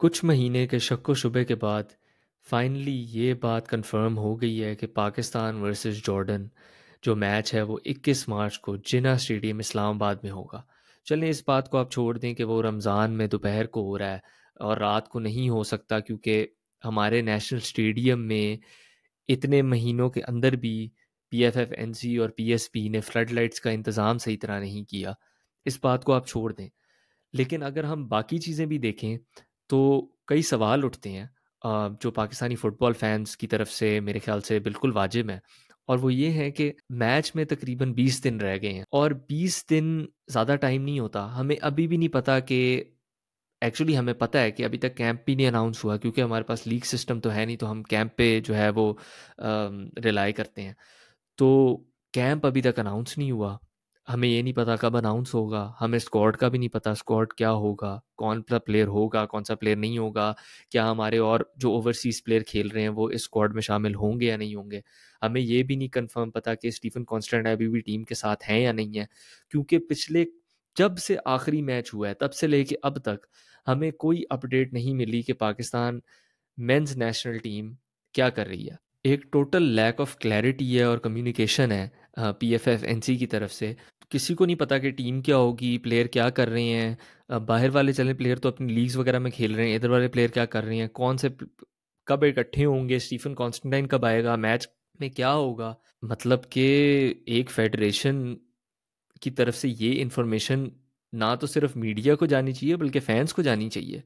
कुछ महीने के व शुबे के बाद फाइनली ये बात कंफर्म हो गई है कि पाकिस्तान वर्सेस जॉर्डन जो मैच है वो 21 मार्च को जिना स्टेडियम इस्लामाबाद में होगा चलें इस बात को आप छोड़ दें कि वो रमज़ान में दोपहर को हो रहा है और रात को नहीं हो सकता क्योंकि हमारे नेशनल स्टेडियम में इतने महीनों के अंदर भी P F F N C और पी एस पी ने फ्लड लाइट्स का इंतज़ाम सही तरह नहीं किया इस बात को आप छोड़ दें लेकिन अगर हम बाकी चीज़ें भी देखें तो कई सवाल उठते हैं जो पाकिस्तानी फुटबॉल फैंस की तरफ से मेरे ख्याल से बिल्कुल वाजिब है और वो ये है कि मैच में तकरीबन 20 दिन रह गए हैं और 20 दिन ज़्यादा टाइम नहीं होता हमें अभी भी नहीं पता कि एक्चुअली हमें पता है कि अभी तक कैंप भी नहीं अनाउंस हुआ क्योंकि हमारे पास लीग सिस्टम तो है नहीं तो हम कैंप पे जो है वो रिलाई करते हैं तो कैंप अभी तक अनाउंस नहीं हुआ हमें ये नहीं पता कब अनाउंस होगा हमें स्क्वाड का भी नहीं पता स्क्वाड क्या होगा कौन सा प्लेयर होगा कौन सा प्लेयर नहीं होगा क्या हमारे और जो ओवरसीज प्लेयर खेल रहे हैं वो इस स्क्वाड में शामिल होंगे या नहीं होंगे हमें ये भी नहीं कंफर्म पता कि स्टीफन कॉन्स्टेंट अभी भी टीम के साथ हैं या नहीं है क्योंकि पिछले जब से आखिरी मैच हुआ है तब से लेके अब तक हमें कोई अपडेट नहीं मिली कि पाकिस्तान मेंस नेशनल टीम क्या कर रही है एक टोटल लैक ऑफ क्लैरिटी है और कम्युनिकेशन है P F F N C की तरफ से किसी को नहीं पता कि टीम क्या होगी प्लेयर क्या कर रहे हैं बाहर वाले चले प्लेयर तो अपनी लीग्स वगैरह में खेल रहे हैं इधर वाले प्लेयर क्या कर रहे हैं कौन से कब इकट्ठे होंगे स्टीफन कॉन्स्टेंटाइन कब आएगा मैच में क्या होगा मतलब कि एक फेडरेशन की तरफ से ये इन्फॉर्मेशन ना तो सिर्फ मीडिया को जानी चाहिए बल्कि फैंस को जानी चाहिए